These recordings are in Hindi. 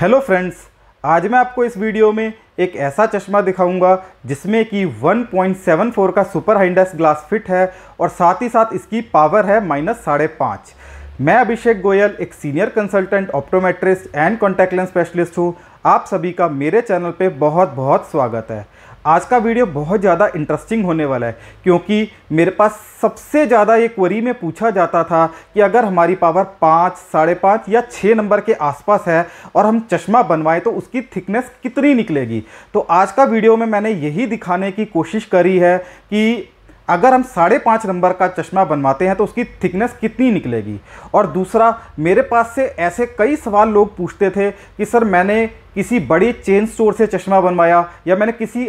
हेलो फ्रेंड्स आज मैं आपको इस वीडियो में एक ऐसा चश्मा दिखाऊंगा जिसमें कि 1.74 का सुपर हाइंडस ग्लास फिट है और साथ ही साथ इसकी पावर है माइनस साढ़े पाँच मैं अभिषेक गोयल एक senior consultant optometrist and contact lens specialist हूँ आप सभी का मेरे चैनल पे बहुत बहुत स्वागत है आज का वीडियो बहुत ज़्यादा इंटरेस्टिंग होने वाला है क्योंकि मेरे पास सबसे ज़्यादा ये क्वरी में पूछा जाता था कि अगर हमारी पावर पाँच साढ़े पाँच या छः नंबर के आसपास है और हम चश्मा बनवाएं तो उसकी थिकनेस कितनी निकलेगी तो आज का वीडियो में मैंने यही दिखाने की कोशिश करी है कि अगर हम साढ़े पाँच नंबर का चश्मा बनवाते हैं तो उसकी थिकनेस कितनी निकलेगी और दूसरा मेरे पास से ऐसे कई सवाल लोग पूछते थे कि सर मैंने किसी बड़ी चेन स्टोर से चश्मा बनवाया या मैंने किसी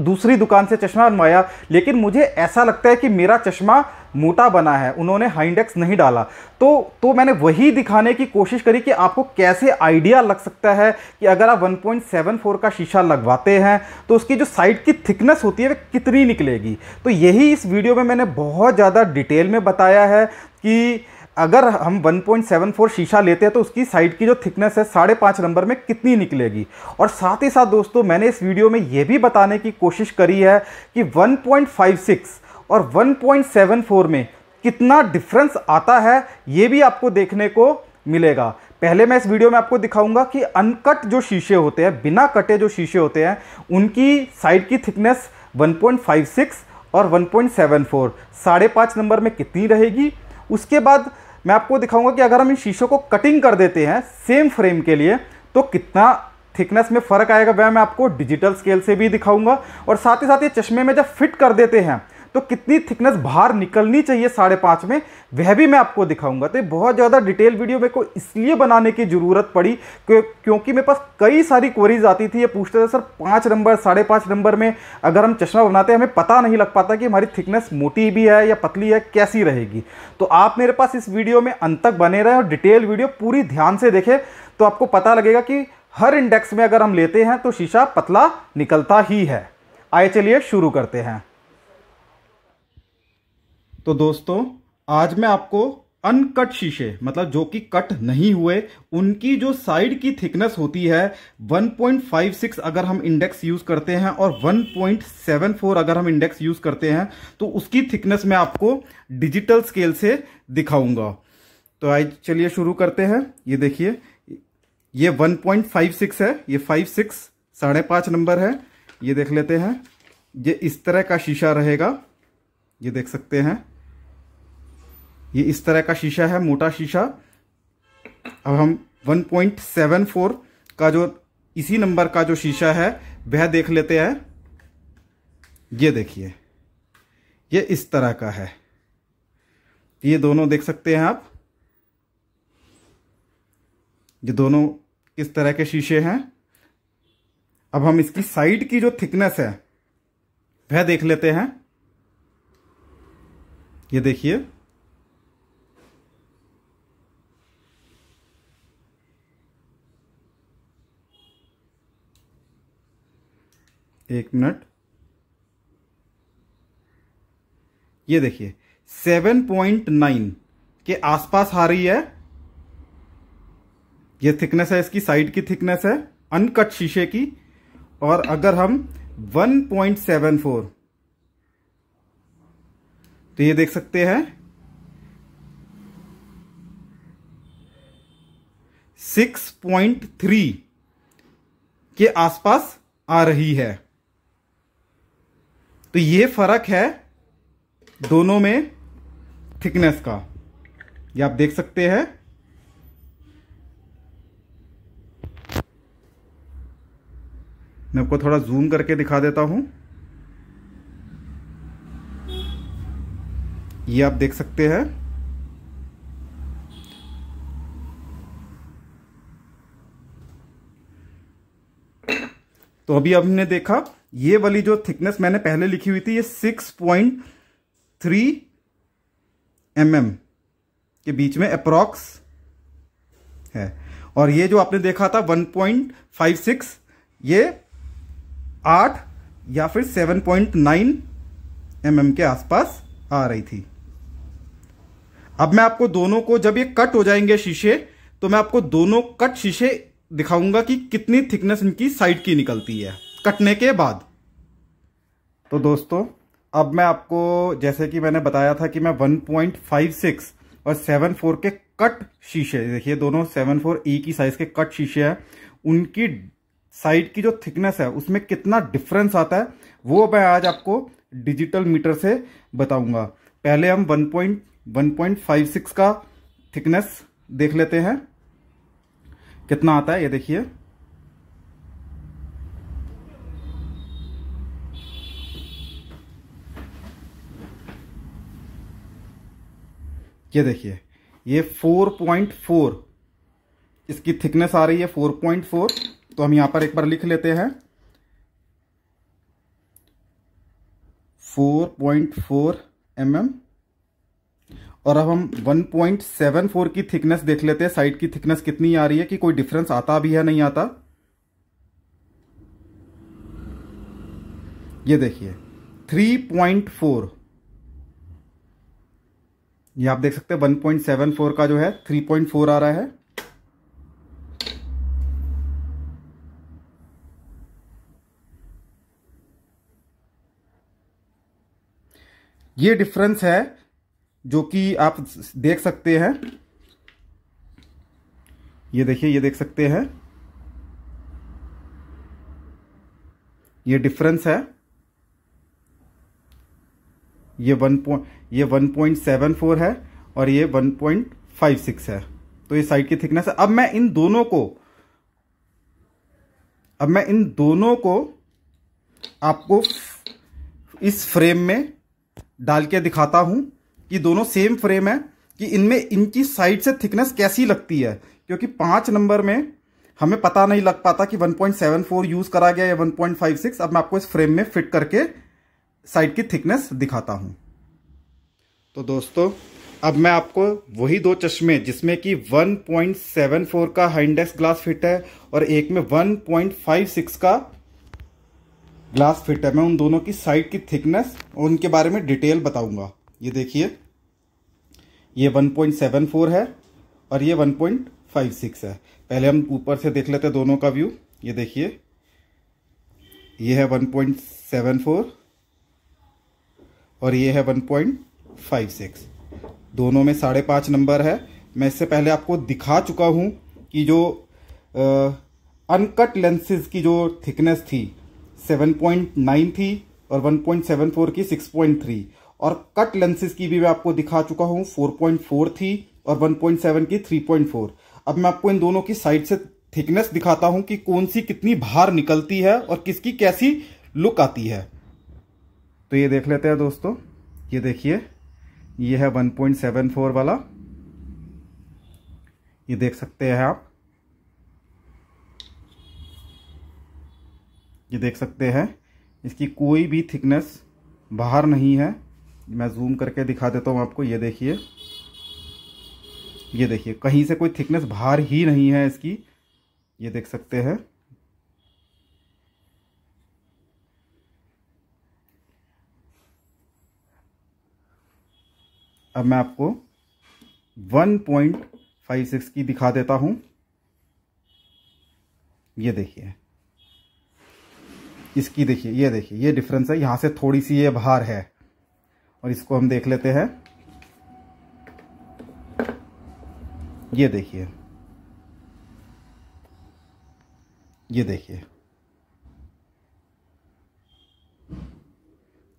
दूसरी दुकान से चश्मा बनवाया लेकिन मुझे ऐसा लगता है कि मेरा चश्मा मोटा बना है उन्होंने हाइंडेक्स नहीं डाला तो तो मैंने वही दिखाने की कोशिश करी कि आपको कैसे आइडिया लग सकता है कि अगर आप 1.74 का शीशा लगवाते हैं तो उसकी जो साइड की थिकनेस होती है वह कितनी निकलेगी तो यही इस वीडियो में मैंने बहुत ज़्यादा डिटेल में बताया है कि अगर हम 1.74 शीशा लेते हैं तो उसकी साइड की जो थिकनेस है साढ़े पाँच नंबर में कितनी निकलेगी और साथ ही साथ दोस्तों मैंने इस वीडियो में ये भी बताने की कोशिश करी है कि 1.56 और 1.74 में कितना डिफरेंस आता है ये भी आपको देखने को मिलेगा पहले मैं इस वीडियो में आपको दिखाऊंगा कि अनकट जो शीशे होते हैं बिना कटे जो शीशे होते हैं उनकी साइड की थिकनेस वन और वन साढ़े पाँच नंबर में कितनी रहेगी उसके बाद मैं आपको दिखाऊंगा कि अगर हम इन शीशों को कटिंग कर देते हैं सेम फ्रेम के लिए तो कितना थिकनेस में फ़र्क आएगा वह मैं आपको डिजिटल स्केल से भी दिखाऊंगा और साथ ही साथ ये चश्मे में जब फिट कर देते हैं तो कितनी थिकनेस बाहर निकलनी चाहिए साढ़े पाँच में वह भी मैं आपको दिखाऊंगा तो बहुत ज़्यादा डिटेल वीडियो मेरे को इसलिए बनाने की ज़रूरत पड़ी क्योंकि मेरे पास कई सारी क्वेरीज आती थी ये पूछते थे सर पाँच नंबर साढ़े पाँच नंबर में अगर हम चश्मा बनाते हैं हमें पता नहीं लग पाता कि हमारी थिकनेस मोटी भी है या पतली है कैसी रहेगी तो आप मेरे पास इस वीडियो में अंत तक बने रहें और डिटेल वीडियो पूरी ध्यान से देखें तो आपको पता लगेगा कि हर इंडेक्स में अगर हम लेते हैं तो शीशा पतला निकलता ही है आइए चलिए शुरू करते हैं तो दोस्तों आज मैं आपको अनकट शीशे मतलब जो कि कट नहीं हुए उनकी जो साइड की थिकनेस होती है 1.56 अगर हम इंडेक्स यूज करते हैं और 1.74 अगर हम इंडेक्स यूज करते हैं तो उसकी थिकनेस मैं आपको डिजिटल स्केल से दिखाऊंगा तो आज चलिए शुरू करते हैं ये देखिए ये 1.56 है ये 56 साढ़े पाँच नंबर है ये देख लेते हैं ये इस तरह का शीशा रहेगा ये देख सकते हैं ये इस तरह का शीशा है मोटा शीशा अब हम 1.74 का जो इसी नंबर का जो शीशा है वह देख लेते हैं ये देखिए ये इस तरह का है ये दोनों देख सकते हैं आप ये दोनों इस तरह के शीशे हैं अब हम इसकी साइड की जो थिकनेस है वह देख लेते हैं ये देखिए एक मिनट ये देखिए सेवन पॉइंट नाइन के आसपास आ रही है ये थिकनेस है इसकी साइड की थिकनेस है अनकट शीशे की और अगर हम 1.74 तो ये देख सकते हैं 6.3 के आसपास आ रही है तो ये फर्क है दोनों में थिकनेस का ये आप देख सकते हैं मैं आपको थोड़ा जूम करके दिखा देता हूं ये आप देख सकते हैं तो अभी हमने देखा ये वाली जो थिकनेस मैंने पहले लिखी हुई थी ये six point three M M के बीच में अप्रॉक्स है और ये जो आपने देखा था वन पॉइंट फाइव सिक्स ये आठ या फिर seven point nine M M के आसपास आ रही थी अब मैं आपको दोनों को जब ये कट हो जाएंगे शीशे तो मैं आपको दोनों कट शीशे दिखाऊंगा कि कितनी थिकनेस इनकी साइड की निकलती है कटने के बाद तो दोस्तों अब मैं आपको जैसे कि मैंने बताया था कि मैं 1.56 और 74 के कट शीशे देखिए दोनों 74 ई e की साइज के कट शीशे हैं उनकी साइड की जो थिकनेस है उसमें कितना डिफरेंस आता है वो मैं आज आपको डिजिटल मीटर से बताऊंगा पहले हम 1.1.56 का थिकनेस देख लेते हैं कितना आता है ये देखिए ये देखिए ये 4.4 इसकी थिकनेस आ रही है 4.4 तो हम यहां पर एक बार लिख लेते हैं 4.4 पॉइंट mm. और अब हम 1.74 की थिकनेस देख लेते हैं साइड की थिकनेस कितनी आ रही है कि कोई डिफरेंस आता भी है नहीं आता ये देखिए 3.4 ये आप देख सकते हैं 1.74 का जो है 3.4 आ रहा है ये डिफरेंस है जो कि आप देख सकते हैं ये देखिए ये देख सकते हैं ये डिफरेंस है ये वन पॉइंट ये 1.74 है और ये 1.56 है तो ये साइड की थिकनेस है अब मैं इन दोनों को अब मैं इन दोनों को आपको इस फ्रेम में डाल के दिखाता हूं कि दोनों सेम फ्रेम है कि इनमें इनकी साइड से थिकनेस कैसी लगती है क्योंकि पांच नंबर में हमें पता नहीं लग पाता कि 1.74 यूज करा गया या 1.56 अब मैं आपको इस फ्रेम में फिट करके साइड की थिकनेस दिखाता हूं तो दोस्तों अब मैं आपको वही दो चश्मे जिसमें कि 1.74 का हाई इंडेक्स ग्लास फिट है और एक में 1.56 का ग्लास फिट है मैं उन दोनों की साइड की थिकनेस और उनके बारे में डिटेल बताऊंगा ये देखिए ये 1.74 है और ये 1.56 है पहले हम ऊपर से देख लेते हैं दोनों का व्यू ये देखिए ये है 1.74 और ये है 1.56 फाइव सिक्स दोनों में साढ़े पाँच नंबर है मैं इससे पहले आपको दिखा चुका हूँ कि जो अनकट लेंसेज की जो थिकनेस थी सेवन पॉइंट नाइन थी और वन पॉइंट सेवन फोर की सिक्स पॉइंट थ्री और कट लेंसेज की भी मैं आपको दिखा चुका हूँ फोर पॉइंट फोर थी और वन पॉइंट सेवन की थ्री पॉइंट फोर अब मैं आपको इन दोनों की साइड से थिकनेस दिखाता हूं कि कौन सी कितनी बाहर निकलती है और किसकी कैसी लुक आती है तो ये देख लेते हैं दोस्तों ये देखिए ये है 1.74 वाला ये देख सकते हैं आप ये देख सकते हैं इसकी कोई भी थिकनेस बाहर नहीं है मैं जूम करके दिखा देता हूँ आपको ये देखिए ये देखिए कहीं से कोई थिकनेस बाहर ही नहीं है इसकी ये देख सकते हैं अब मैं आपको 1.56 की दिखा देता हूं ये देखिए इसकी देखिए ये देखिए ये डिफरेंस है यहां से थोड़ी सी ये बाहर है और इसको हम देख लेते हैं ये देखिए ये देखिए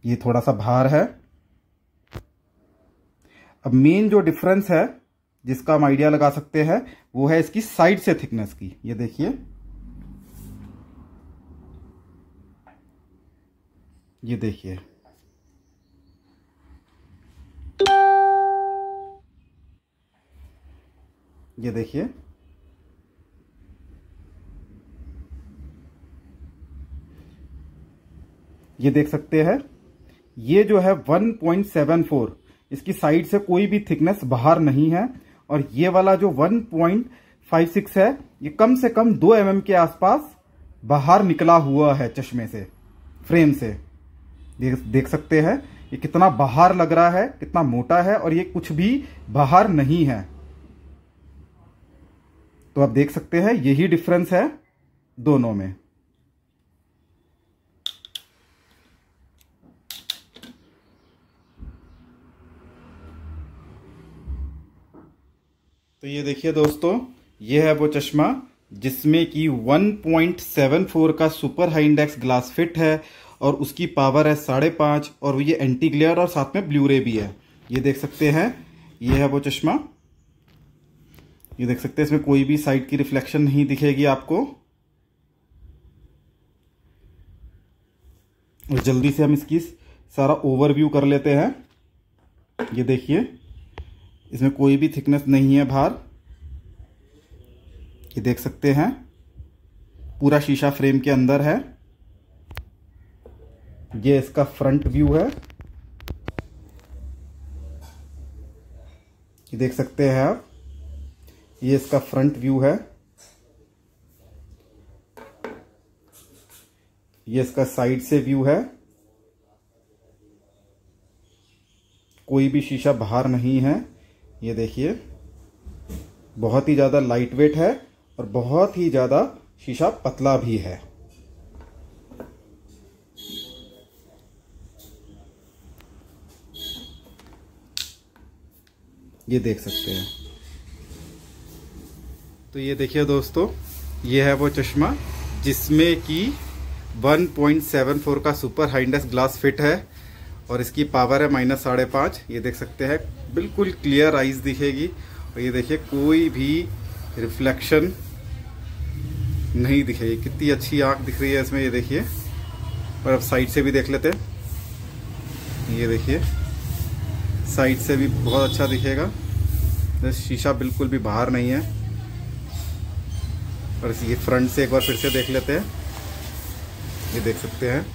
ये थोड़ा सा बाहर है अब मेन जो डिफरेंस है जिसका हम आइडिया लगा सकते हैं वो है इसकी साइड से थिकनेस की ये देखिए ये देखिए ये देखिए ये देख सकते हैं ये जो है 1.74 इसकी साइड से कोई भी थिकनेस बाहर नहीं है और ये वाला जो 1.56 है ये कम से कम 2 एम mm के आसपास बाहर निकला हुआ है चश्मे से फ्रेम से देख, देख सकते हैं ये कितना बाहर लग रहा है कितना मोटा है और ये कुछ भी बाहर नहीं है तो आप देख सकते हैं यही डिफरेंस है दोनों में तो ये देखिए दोस्तों ये है वो चश्मा जिसमें कि 1.74 का super high index glass fit है और उसकी पावर है साढ़े पाँच और ये एंटी ग्लेयर और साथ में ब्लू रे भी है ये देख सकते हैं ये है वो चश्मा ये देख सकते हैं इसमें कोई भी साइड की रिफ्लेक्शन नहीं दिखेगी आपको और जल्दी से हम इसकी सारा ओवरव्यू कर लेते हैं ये देखिए इसमें कोई भी थिकनेस नहीं है बाहर ये देख सकते हैं पूरा शीशा फ्रेम के अंदर है ये इसका फ्रंट व्यू है ये देख सकते हैं आप ये इसका फ्रंट व्यू है ये इसका साइड से व्यू है कोई भी शीशा बाहर नहीं है ये देखिए बहुत ही ज़्यादा लाइट वेट है और बहुत ही ज़्यादा शीशा पतला भी है ये देख सकते हैं तो ये देखिए दोस्तों ये है वो चश्मा जिसमें कि 1.74 का सुपर हाइंडस ग्लास फिट है और इसकी पावर है माइनस साढ़े पाँच ये देख सकते हैं बिल्कुल क्लियर आइज दिखेगी और ये देखिए कोई भी रिफ्लेक्शन नहीं दिखेगी कितनी अच्छी आँख दिख रही है इसमें ये देखिए और अब साइड से भी देख लेते हैं ये देखिए साइड से भी बहुत अच्छा दिखेगा शीशा बिल्कुल भी बाहर नहीं है और ये फ्रंट से एक बार फिर से देख लेते हैं ये देख सकते हैं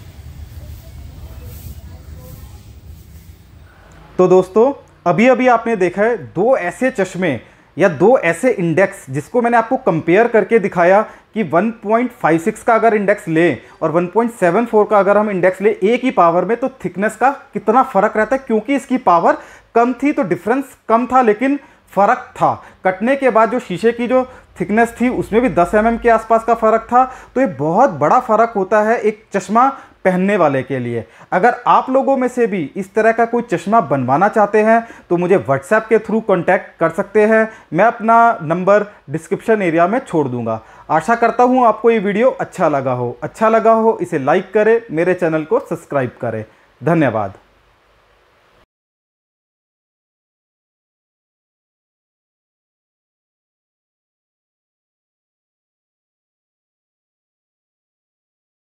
तो दोस्तों अभी अभी आपने देखा है दो ऐसे चश्मे या दो ऐसे इंडेक्स जिसको मैंने आपको कंपेयर करके दिखाया कि 1.56 का अगर इंडेक्स ले और 1.74 का अगर हम इंडेक्स ले एक ही पावर में तो थिकनेस का कितना फ़र्क रहता है क्योंकि इसकी पावर कम थी तो डिफरेंस कम था लेकिन फ़र्क था कटने के बाद जो शीशे की जो थिकनेस थी उसमें भी 10 एम mm के आसपास का फ़र्क था तो ये बहुत बड़ा फ़र्क होता है एक चश्मा पहनने वाले के लिए अगर आप लोगों में से भी इस तरह का कोई चश्मा बनवाना चाहते हैं तो मुझे व्हाट्सएप के थ्रू कॉन्टैक्ट कर सकते हैं मैं अपना नंबर डिस्क्रिप्शन एरिया में छोड़ दूंगा आशा करता हूँ आपको ये वीडियो अच्छा लगा हो अच्छा लगा हो इसे लाइक करें मेरे चैनल को सब्सक्राइब करें धन्यवाद